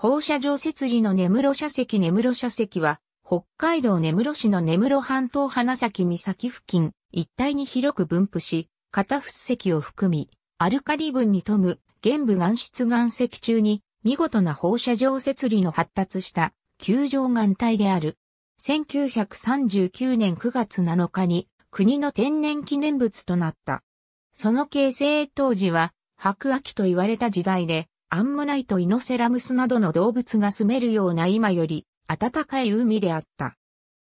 放射状節理の根室社石根室社石は、北海道根室市の根室半島花咲岬付近一帯に広く分布し、片伏石を含み、アルカリ分に富む玄武岩質岩石中に、見事な放射状節理の発達した球状岩体である。1939年9月7日に国の天然記念物となった。その形成当時は白亜紀と言われた時代で、アンモナイトイノセラムスなどの動物が住めるような今より暖かい海であった。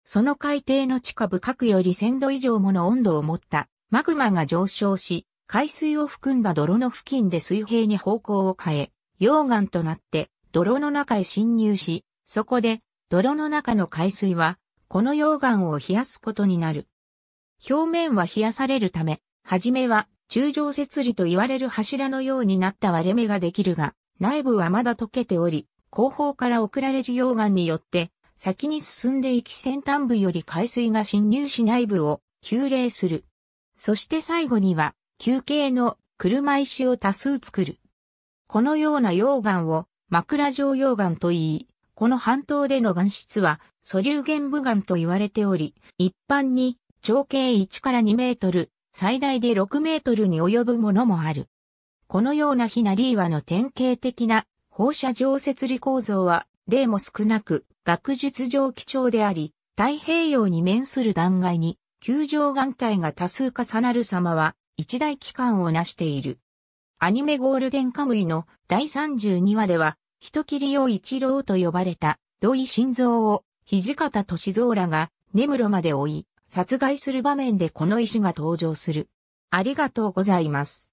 その海底の地下深くより1000度以上もの温度を持ったマグマが上昇し、海水を含んだ泥の付近で水平に方向を変え、溶岩となって泥の中へ侵入し、そこで泥の中の海水はこの溶岩を冷やすことになる。表面は冷やされるため、はじめは中上節理と言われる柱のようになった割れ目ができるが、内部はまだ溶けており、後方から送られる溶岩によって、先に進んでいき先端部より海水が侵入し内部を急冷する。そして最後には、休憩の車石を多数作る。このような溶岩を枕状溶岩と言い、この半島での岩質は素粒原部岩と言われており、一般に長径1から2メートル、最大で6メートルに及ぶものもある。このようなヒナリーワの典型的な放射状節理構造は例も少なく学術上貴重であり、太平洋に面する断崖に球状岩体が多数重なる様は一大機関を成している。アニメゴールデンカムイの第32話では、人切りを一郎と呼ばれた土井心臓を土方歳三らが根室まで追い、殺害する場面でこの石が登場する。ありがとうございます。